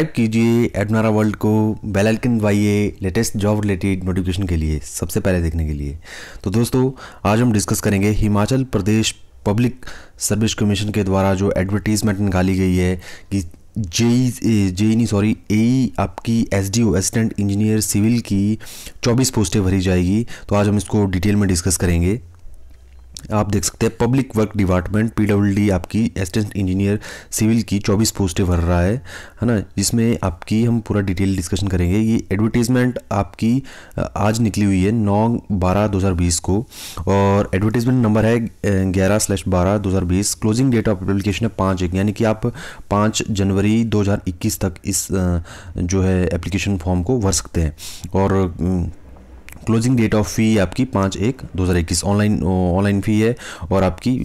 subscribe कीजिए एडमारा world को बेल आइकन दबाइए लेटेस्ट जॉब रिलेटेड नोटिफिकेशन के लिए सबसे पहले देखने के लिए तो दोस्तों आज हम डिस्कस करेंगे Himachal Pradesh public service commission के द्वारा जो एडवर्टीज़मेंट निकाली गई है कि जेई जेई e, e नहीं सॉरी ए e, आपकी S D O assistant engineer civil की 24 पोस्टें भरी जाएगी तो आज हम इसको डिटेल में डिस्कस करेंगे आप देख सकते हैं पब्लिक वर्क डिपार्टमेंट पीडब्ल्यूडी आपकी असिस्टेंट इंजीनियर सिविल की 24 पोस्टें भर रहा है है ना जिसमें आपकी हम पूरा डिटेल डिस्कशन करेंगे ये एडवर्टीज़मेंट आपकी आज निकली हुई है 9 बारह 2020 को और एडवर्टीज़मेंट नंबर है ग्यारह स्लैश बारह दो क्लोजिंग डेट ऑफ एप्लीकेशन है पाँच एक यानी कि आप पाँच जनवरी दो तक इस जो है एप्लीकेशन फॉर्म को भर सकते हैं और क्लोजिंग डेट ऑफ फ़ी आपकी पाँच एक दो हज़ार इक्कीस ऑनलाइन ऑनलाइन फ़ी है और आपकी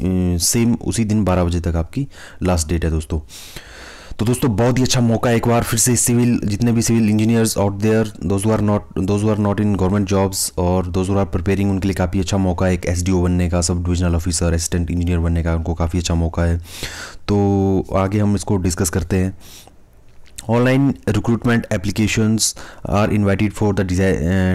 सेम उसी दिन बारह बजे तक आपकी लास्ट डेट है दोस्तों तो दोस्तों बहुत ही अच्छा मौका है एक बार फिर से सिविल जितने भी civil engineers out there those are not those are not in government jobs और दोज आर प्रिपेयरिंग उनके लिए काफ़ी अच्छा मौका है एक एसडीओ बनने का सब डिविजनल ऑफिसर असिस्टेंट इंजीनियर बनने का उनको काफ़ी अच्छा मौका है तो आगे हम इसको डिस्कस करते हैं online recruitment applications are invited for the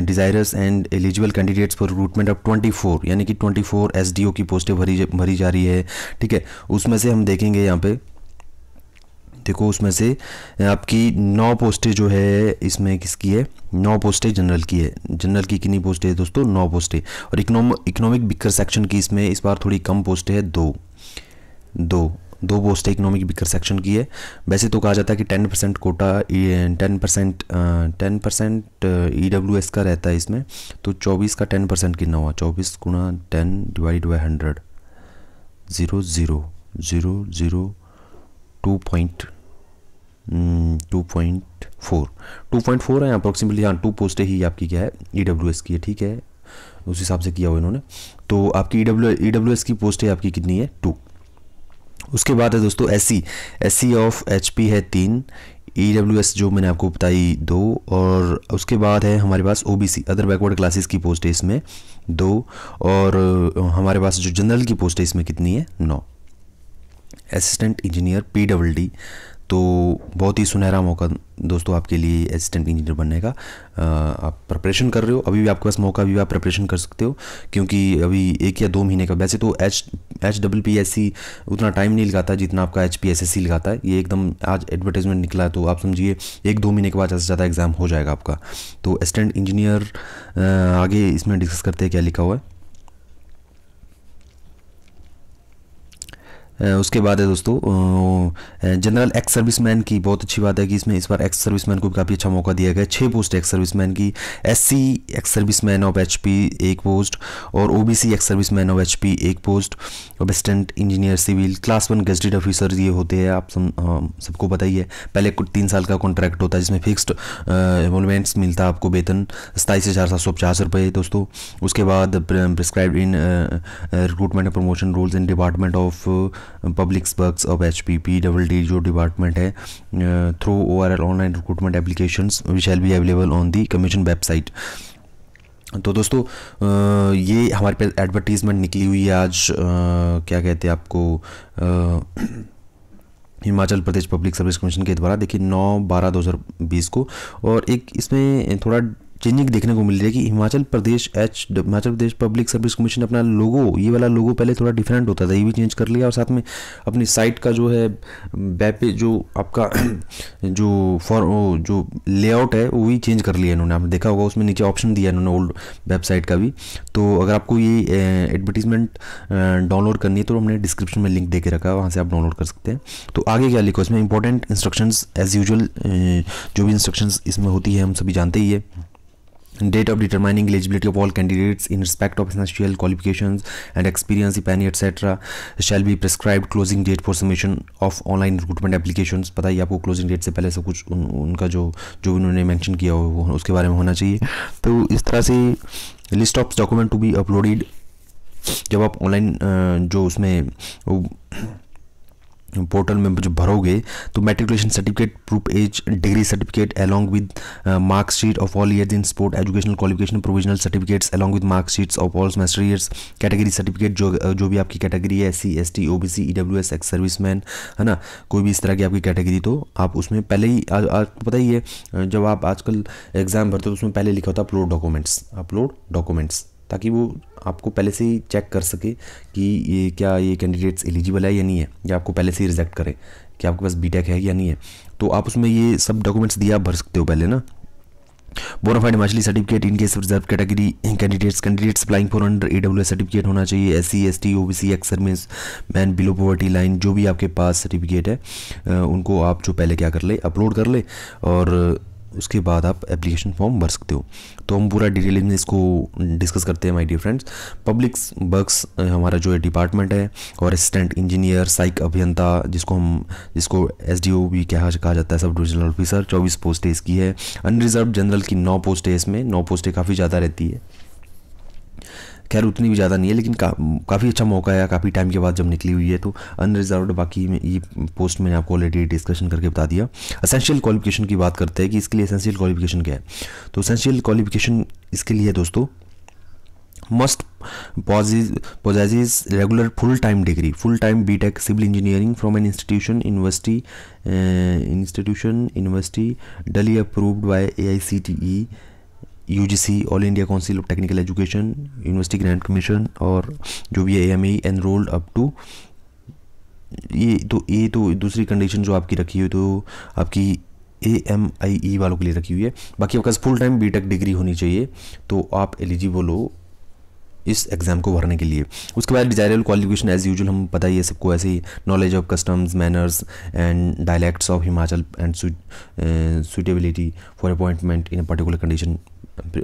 desirous and eligible candidates for recruitment of 24 यानी कि 24 एसडीओ की पोस्टें भरी भरी जा रही है ठीक है उसमें से हम देखेंगे यहाँ पे देखो उसमें से आपकी नौ पोस्टें जो है इसमें किसकी है नौ पोस्टें जनरल की है जनरल की कितनी पोस्टें है दोस्तों नौ पोस्टें और इकोनॉम इकोनॉमिक बिकर सेक्शन की इसमें इस बार थोड़ी कम पोस्टें है दो दो दो पोस्ट इकोनॉमिक बिकर सेक्शन की है वैसे तो कहा जाता है कि ten percent quota ten percent ten percent E W S का रहता है इसमें तो चौबीस का टेन परसेंट कितना हुआ चौबीस गुणा ten divide by hundred zero zero zero zero two point two point four two point four है अप्रॉक्सीमेटली हाँ टू पोस्टें ही आपकी क्या है ई डब्ल्यू एस की है ठीक है उस हिसाब से किया हुआ इन्होंने तो आपकी E W E W S की पोस्ट है आपकी कितनी है टू उसके बाद है दोस्तों S C S C of H P है तीन ई डब्ल्यू एस जो मैंने आपको बताई दो और उसके बाद है हमारे पास O B C other backward classes की पोस्ट है इसमें दो और हमारे पास जो जनरल की पोस्ट है इसमें कितनी है नौ assistant engineer P W D तो बहुत ही सुनहरा मौका दोस्तों आपके लिए असिस्टेंट इंजीनियर बनने का आप प्रिपरेशन कर रहे हो अभी भी आपके पास मौका अभी भी आप प्रिपरेशन कर सकते हो क्योंकि अभी एक या दो महीने का वैसे तो H H W P S C उतना टाइम नहीं लगाता जितना आपका H P S S C लगाता है ये एकदम आज एडवर्टाइजमेंट निकला है तो आप समझिए एक दो महीने के बाद ज़्यादा से ज़्यादा एग्ज़ाम हो जाएगा आपका तो असिस्टेंट इंजीनियर आगे इसमें डिस्कस करते हैं क्या लिखा हुआ है उसके बाद है दोस्तों जनरल एक्स सर्विसमैन की बहुत अच्छी बात है कि इसमें इस बार एक्स सर्विसमैन को भी काफ़ी अच्छा मौका दिया गया छः पोस्ट एक्स सर्विसमैन की SC ex serviceman of HP एक पोस्ट और OBC ex serviceman of HP एक post assistant engineer civil class one gazetted officer ये होते हैं आप सबको पता ही है पहले तीन साल का कॉन्ट्रैक्ट होता है जिसमें फिक्सड एमोलमेंट्स मिलता है आपको वेतन सताईस हज़ार सात सौ पचास रुपये दोस्तों उसके बाद prescribe in recruitment and promotion rules in department of public works of H P P double D जो डिपार्टमेंट है through O R L online recruitment application shall be available on the commission website तो दोस्तों ये हमारे पास advertisement निकली हुई है आज क्या कहते हैं आपको Himachal Pradesh public service commission के द्वारा देखिए नौ बारह दो हज़ार बीस को और एक इसमें थोड़ा चेंजिंग देखने को मिल रही है कि Himachal Pradesh H Himachal Pradesh public service commission अपना लोगो ये वाला लोगो पहले थोड़ा डिफरेंट होता था ये भी चेंज कर लिया और साथ में अपनी साइट का जो है वेब जो आपका जो फॉर जो लेआउट है वो भी चेंज कर लिया इन्होंने आपने देखा होगा उसमें नीचे ऑप्शन दिया इन्होंने ओल्ड वेबसाइट का भी तो अगर आपको ये एडवर्टीजमेंट eh, डाउनलोड eh, करनी है तो हमने डिस्क्रिप्शन में लिंक दे के रखा वहाँ से आप डाउनलोड कर सकते हैं तो आगे क्या लिखो इसमें इंपॉर्टेंट इंस्ट्रक्शंस एज यूजल जो भी इंस्ट्रक्शंस इसमें होती है हम सभी जानते ही है date of determining eligibility of all candidates in respect of essential qualifications and experience if any etc shall be prescribed closing date for submission of online recruitment applications पता ही आपको closing date से पहले सब कुछ उन, उनका जो जो उन्होंने mention किया हो वो उसके बारे में होना चाहिए तो इस तरह से list of document to be uploaded जब आप ऑनलाइन जो उसमें पोर्टल में जो भरोगे तो matriculation certificate proof age degree certificate along with marksheet of all year in support educational qualification provisional certificates along with marksheets of all semester years category certificate जो जो भी आपकी कैटेगरी है S C S T O B C E W S ex service man है ना कोई भी इस तरह की आपकी कैटेगरी तो आप उसमें पहले ही आपको पता ही है जब आप आजकल एग्ज़ाम भरते हो तो उसमें पहले लिखा होता अपलोड डॉक्यूमेंट्स अपलोड डॉक्यूमेंट्स ताकि वो आपको पहले से ही चेक कर सके कि ये क्या ये कैंडिडेट्स एलिजिबल है या नहीं है या आपको पहले से ही रिजेक्ट करें कि आपके पास बीटेक है या नहीं है तो आप उसमें ये सब डॉक्यूमेंट्स दिए आप भर सकते हो पहले ना bona fide Himachali certificate in case reserve category candidates candidates applying for under A W certificate होना चाहिए S C S T O B C ex service man below poverty line जो भी आपके पास सर्टिफिकेट है उनको आप जो पहले क्या कर ले अपलोड कर ले और उसके बाद आप एप्लीकेशन फॉर्म भर सकते हो तो हम पूरा डिटेल में इसको डिस्कस करते हैं my dear friends public works हमारा जो है डिपार्टमेंट है और असिस्टेंट इंजीनियर साइक अभियंता जिसको हम जिसको एस भी क्या कहा जाता है सब डिविजनल ऑफिसर चौबीस पोस्टें इसकी है अनरिजर्व जनरल की नौ पोस्टें इसमें नौ पोस्टें काफ़ी ज़्यादा रहती है खैर उतनी भी ज़्यादा नहीं है लेकिन का, काफ़ी अच्छा मौका है काफ़ी टाइम के बाद जब निकली हुई है तो अनरिजर्व बाकी में ये पोस्ट मैंने आपको ऑलरेडी डिस्कशन करके बता दिया असेंशियल क्वालिफिकेशन की बात करते हैं कि इसके लिए असेंशियल क्वालिफिकेशन क्या है तो असेंशियल क्वालिफिकेशन इसके लिए है दोस्तों must possesses regular full-time degree full-time btech civil engineering from institution institution duly approved uh, institution A I C T E U all India council of technical education university grant commission और जो भी है A M enrolled up to ये तो ये तो दूसरी condition जो आपकी रखी हुई तो आपकी ए एम आई ई वालों के लिए रखी हुई है बाकी आपका full time B tech degree होनी चाहिए तो आप एलिजिबल हो इस एग्ज़ाम को भरने के लिए उसके बाद डिजायरेबल क्वालिफिकेशन एज यूजुअल हम पता ही है सबको ऐसे ही knowledge of customs manners and dialects of Himachal and suitability for appointment in a particular condition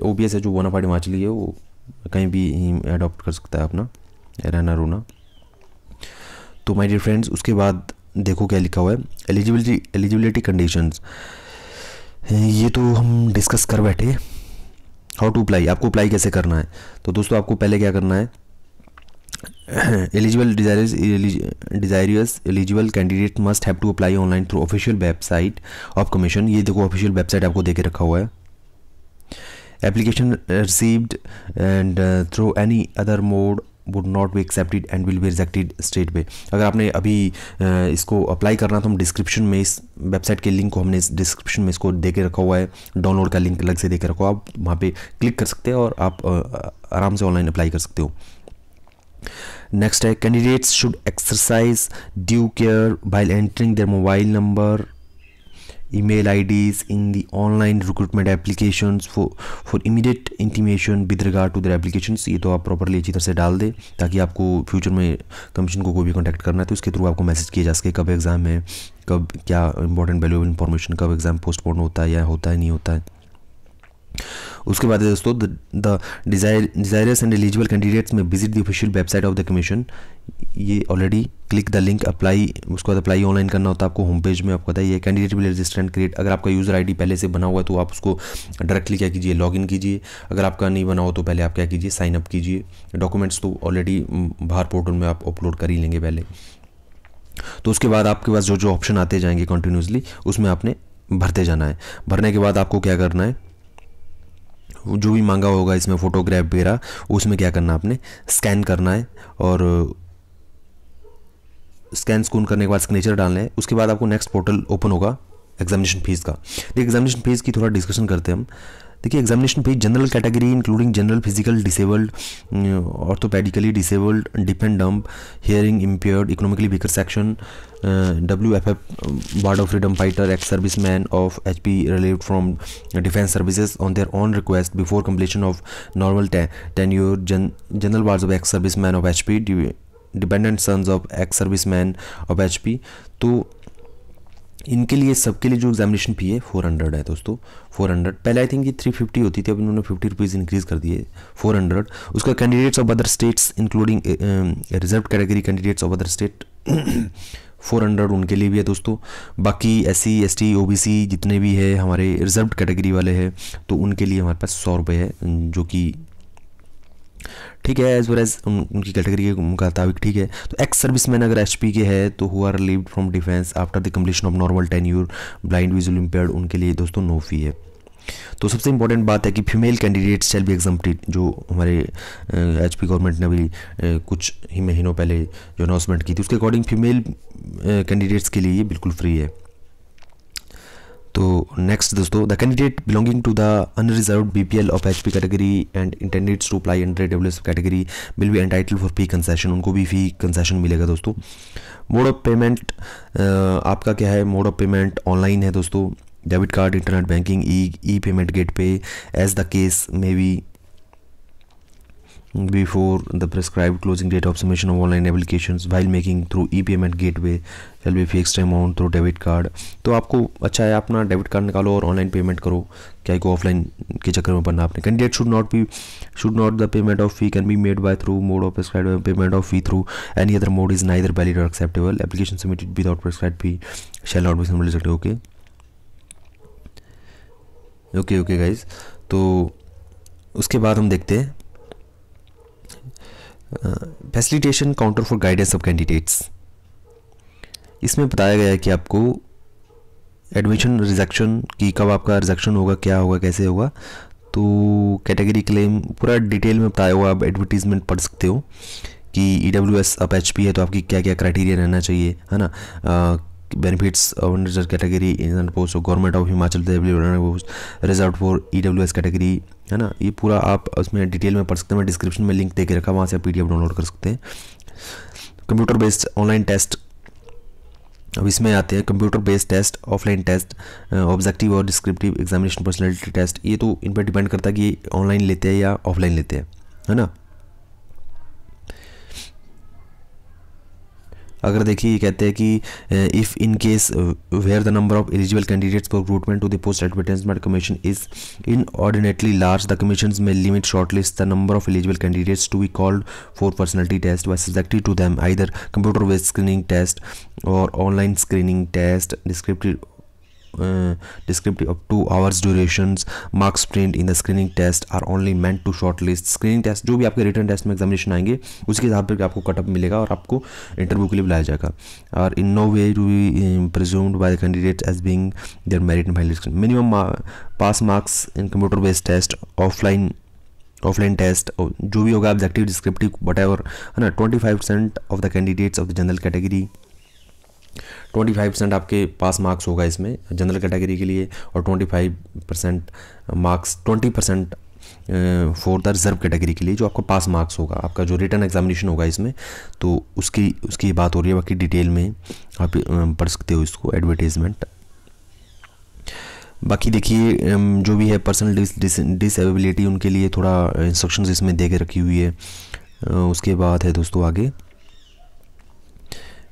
O B S है जो बोनाफाइड हिमाचली है वो कहीं भी अडॉप्ट कर सकता है अपना रहना रोना तो माय डियर फ्रेंड्स उसके बाद देखो क्या लिखा हुआ है एलिजिबिलिटी एलिजिबिलिटी कंडीशंस ये तो हम डिस्कस कर बैठे हाउ टू अप्लाई आपको अप्लाई कैसे करना है तो दोस्तों आपको पहले क्या करना है eligible desirous desirous eligible candidate must have to apply online through official website of commission ये देखो ऑफिशियल वेबसाइट आपको दे के रखा हुआ है application received and uh, through any other mode would not be accepted and will be rejected state पे अगर आपने अभी uh, इसको अप्लाई करना तो हम डिस्क्रिप्शन में इस वेबसाइट के लिंक को हमने इस डिस्क्रिप्शन में इसको दे के रखा हुआ है डाउनलोड का लिंक अलग से दे के रखा हुआ आप वहाँ पर क्लिक कर सकते हैं और आप uh, आराम से ऑनलाइन अप्लाई कर सकते हो नेक्स्ट है candidates should exercise due care by entering their mobile number email IDs in the online recruitment applications for for immediate intimation with regard to their applications ये तो आप प्रॉपरली अच्छी तरह से डाल दें ताकि आपको फ्यूचर में कमीशन को कोई भी कॉन्टैक्ट करना है तो इसके थ्रू आपको मैसेज किया जा सके कब एग्ज़ाम है कब क्या इंपॉर्टेंट वैल्यूएबल इंफॉर्मेशन कब एग्ज़ाम पोस्टपोन होता है या होता है नहीं होता है उसके बाद दोस्तों the desirous and eligible candidates may visit the official website of the commission ये already click the link apply उसके बाद अप्लाई ऑनलाइन करना होता है आपको होम पेज में आपको पता है candidate will register and create अगर आपका यूज़र आईडी पहले से बना हुआ है तो आप उसको डायरेक्टली क्या कीजिए लॉगिन कीजिए अगर आपका नहीं बना हो तो पहले आप क्या कीजिए साइन अप कीजिए डॉक्यूमेंट्स तो ऑलरेडी बाहर पोर्टल में आप अपलोड कर ही लेंगे पहले तो उसके बाद आपके पास जो जो ऑप्शन आते जाएंगे कंटिन्यूसली उसमें आपने भरते जाना है भरने के बाद आपको क्या करना है जो भी मांगा होगा इसमें फ़ोटोग्राफ वगैरह उसमें क्या करना आपने स्कैन करना है और स्कैन स्कून करने के बाद सिग्नेचर डालना है उसके बाद आपको नेक्स्ट पोर्टल ओपन होगा एग्जामिनेशन फीस का एग्जामिनेशन फीस की थोड़ा डिस्कशन करते हैं हम देखिए examination page general category including general physical disabled orthopedically disabled depend dumb hearing impaired economically weaker section W F F ward of freedom fighter ex service man of H P relieve from defence services on their own request before completion of normal tenure जन general ward of ex service man of H P dependent sons of ex service man of H P तो इनके लिए सबके लिए जो examination फी है four hundred है दोस्तों फोर हंड्रेड पहले आई थिंक ये थ्री फिफ्टी होती थी अब इन्होंने फिफ्टी रुपीज़ इंक्रीज़ कर दिए फोर हंड्रेड उसका candidates of other states including reserve category candidates of other state four hundred उनके लिए भी है दोस्तों बाकी S C S T O B C जितने भी है हमारे रिजर्व कैटेगरी वाले हैं तो उनके लिए हमारे पास सौ रुपये है जो कि ठीक है एज वेल एज उनकी कैटेगरी के मुताबिक ठीक है तो एक्स सर्विस मैन अगर एच पी के है तो who are relieve from defence after the completion of normal tenure blind visual impaired उनके लिए दोस्तों नो फी है तो सबसे इंपॉर्टेंट बात है कि female candidates shall be exempted जो हमारे एच पी गवर्नमेंट ने अभी कुछ ही महीनों पहले जो अनाउंसमेंट की थी उसके अकॉर्डिंग फीमेल कैंडिडेट्स के लिए ये बिल्कुल फ्री है तो नेक्स्ट दोस्तों the candidate belonging to the unreserve B P L of H P category and intended to apply under S category will be entitle for fee concession उनको भी फी concession मिलेगा दोस्तों मोड ऑफ पेमेंट आपका क्या है mode of payment online है दोस्तों debit card internet banking E E payment gateway as the case may be before the prescribed closing date of submission of online applications while making through E payment gateway L B fixed amount through debit card तो आपको अच्छा है अपना debit card निकालो और online payment करो क्या को ऑफलाइन के चक्कर में पड़ना आपने candidate should not be should not the payment of fee can be made by through mode of prescribe payment of fee through any other mode is neither valid और acceptable application submitted without prescribe fee shall not be submitted okay okay okay guys तो उसके बाद हम देखते हैं facilitation counter for guidance of candidates इसमें बताया गया है कि आपको एडमिशन रिजेक्शन की कब आपका रिजेक्शन होगा क्या होगा कैसे होगा तो कैटेगरी क्लेम पूरा डिटेल में बताया हुआ आप एडवर्टीजमेंट पढ़ सकते हो कि ई डब्ल्यू एस अब एच पी है तो आपकी क्या क्या क्राइटेरिया रहना चाहिए है ना benefits of unreserved category in and post so government of reserve for E category है ना ये पूरा आप उसमें डिटेल में पढ़ सकते हैं मैं डिस्क्रिप्शन में लिंक दे के रखा वहाँ से आप पी डाउनलोड कर सकते हैं कंप्यूटर बेस्ड ऑनलाइन टेस्ट अब इसमें आते हैं computer based test offline test objective और डिस्क्रिप्टिव एग्जामिनेशन पर्सनैलिटी टेस्ट ये तो इन पर डिपेंड करता है कि ऑनलाइन लेते हैं या ऑफलाइन लेते हैं है ना अगर देखिए ये कहते हैं कि if in case where the number of eligible candidates for recruitment to the post advertisement commission is inordinately large the commission may limit shortlist the number of eligible candidates to be called for personality test by subjective to them either computer based screening test और online screening test descriptive Uh, descriptive of hours hours durations marks print in the screening test are only meant to shortlist screening test जो भी आपके written test में examination आएंगे उसके हिसाब पर आपको कटअप मिलेगा और आपको इंटरव्यू के लिए बुलाया जाएगा और in no way to be presumed by the candidate as being their merit in minimum pass marks in computer based test offline offline test जो भी होगा ऑब्जेक्टिव डिस्क्रिप्टिव वट एवर है ना twenty five percent of the candidates of the general category twenty five percent आपके पास marks होगा इसमें general category के लिए और twenty five percent marks twenty percent for the reserve category के लिए जो आपका पास मार्क्स होगा आपका जो रिटर्न एग्जामिनेशन होगा इसमें तो उसकी उसकी बात हो रही है बाकी डिटेल में आप पढ़ सकते हो इसको एडवर्टीजमेंट बाकी देखिए जो भी है पर्सनल डिसेबिलिटी उनके लिए थोड़ा इंस्ट्रक्शंस इसमें दे के रखी हुई है उसके बाद है दोस्तों आगे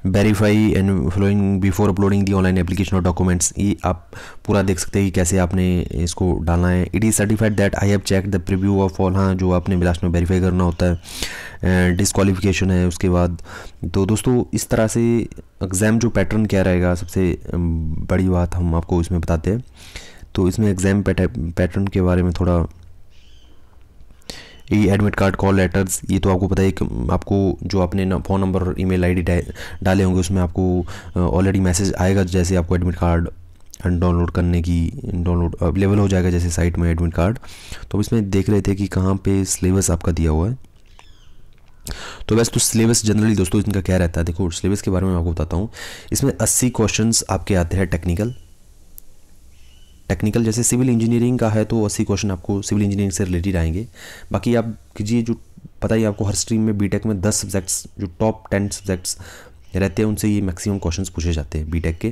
verify and following before uploading the online application और डॉक्यूमेंट्स ये आप पूरा देख सकते हैं कि कैसे आपने इसको डालना है it is certified that I have check the preview of all हाँ जो आपने लास्ट में वेरीफाई करना होता है डिसक्वालिफिकेशन है उसके बाद तो दोस्तों इस तरह से एग्ज़ाम जो पैटर्न क्या रहेगा सबसे बड़ी बात हम आपको इसमें बताते हैं तो इसमें एग्ज़ाम पैटर्न के बारे में थोड़ा ये एडमिट कार्ड कॉल लेटर्स ये तो आपको पता है कि आपको जो आपने फ़ोन नंबर और ई मेल डाले होंगे उसमें आपको ऑलरेडी मैसेज आएगा जैसे आपको एडमिट कार्ड डाउनलोड करने की डाउनलोड अवेलेबल हो जाएगा जैसे साइट में एडमिट कार्ड तो अब इसमें देख रहे थे कि कहाँ पे सिलेबस आपका दिया हुआ है तो वैसे तो सिलेबस जनरली दोस्तों इनका क्या रहता है देखो सिलेबस के बारे में मैं आपको बताता हूँ इसमें 80 क्वेश्चंस आपके आते हैं टेक्निकल टेक्निकल जैसे सिविल इंजीनियरिंग का है तो अस्सी क्वेश्चन आपको सिविल इंजीनियरिंग से रिलेटेड आएंगे बाकी आप कीजिए जो पता ही आपको हर स्ट्रीम में बीटेक में दस सब्जेक्ट्स जो टॉप टेन सब्जेक्ट्स रहते हैं उनसे ये मैक्सिमम क्वेश्चंस पूछे जाते हैं बीटेक के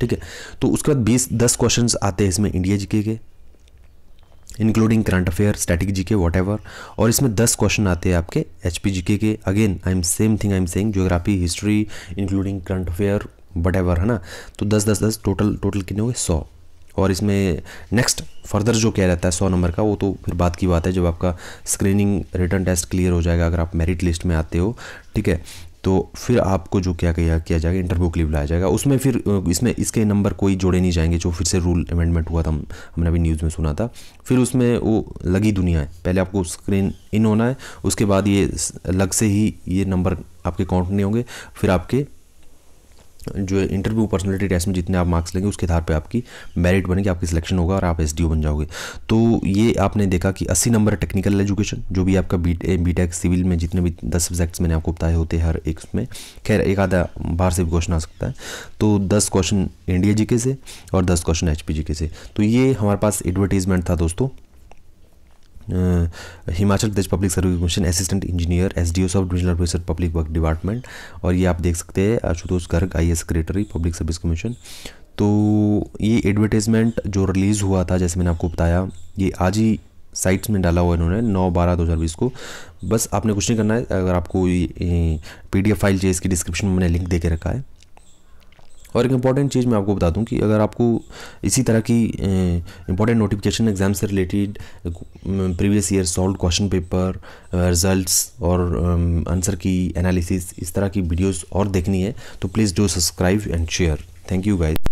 ठीक है तो उसके बाद बीस दस क्वेश्चन आते हैं इसमें India G K including current affair static G K what और इसमें दस क्वेश्चन आते हैं आपके एच पी जी के के again I am same thing I am saying geography history including current affair what है ना तो दस दस दस टोटल टोटल कितने हो गए सौ और इसमें नेक्स्ट फर्दर जो क्या रहता है सौ नंबर का वो तो फिर बात की बात है जब आपका स्क्रीनिंग रिटर्न टेस्ट क्लियर हो जाएगा अगर आप मेरिट लिस्ट में आते हो ठीक है तो फिर आपको जो क्या किया किया जाएगा इंटरव्यू के लिए बुलाया जाएगा उसमें फिर इसमें इसके नंबर कोई जोड़े नहीं जाएंगे जो फिर से रूल अमेंडमेंट हुआ था हमने अभी न्यूज़ में सुना था फिर उसमें वो लगी दुनिया है पहले आपको स्क्रीन इन होना है उसके बाद ये अलग से ही ये नंबर आपके काउंट नहीं होंगे फिर आपके जो इंटरव्यू पर्सनलिटी टेस्ट में जितने आप मार्क्स लेंगे उसके आधार पर आपकी मेरिट बनेगी आपकी सिलेक्शन होगा और आप एस बन जाओगे तो ये आपने देखा कि 80 नंबर टेक्निकल एजुकेशन जो भी आपका बी बी टेक सिविल में जितने भी दस सब्जेक्ट्स मैंने आपको बताए होते हैं हर एक में खैर एक आधा बाहर से भी क्वेश्चन आ सकता है तो दस क्वेश्चन इंडिया जी से और दस क्वेश्चन एच पी से तो ये हमारे पास एडवर्टीजमेंट था दोस्तों Himachal Pradesh public service commission assistant engineer S D O sub divisional officer public work department और ये आप देख सकते हैं आशुतोष गर्ग आई सेक्रेटरी पब्लिक सर्विस कमीशन तो ये एडवर्टाइजमेंट जो रिलीज़ हुआ था जैसे मैंने आपको बताया ये आज ही साइट्स में डाला हुआ इन्होंने नौ बारह दो हज़ार बीस को बस आपने कुछ नहीं करना है अगर आपको पी डी एफ फाइल चाहिए इसकी डिस्क्रिप्शन में मैंने लिंक दे के रखा है और एक इंपॉर्टेंट चीज़ मैं आपको बता दूं कि अगर आपको इसी तरह की इंपॉर्टेंट नोटिफिकेशन एग्ज़ाम से related previous year solve question paper results और आंसर की एनालिसिस इस तरह की वीडियोस और देखनी है तो please do subscribe and share thank you guys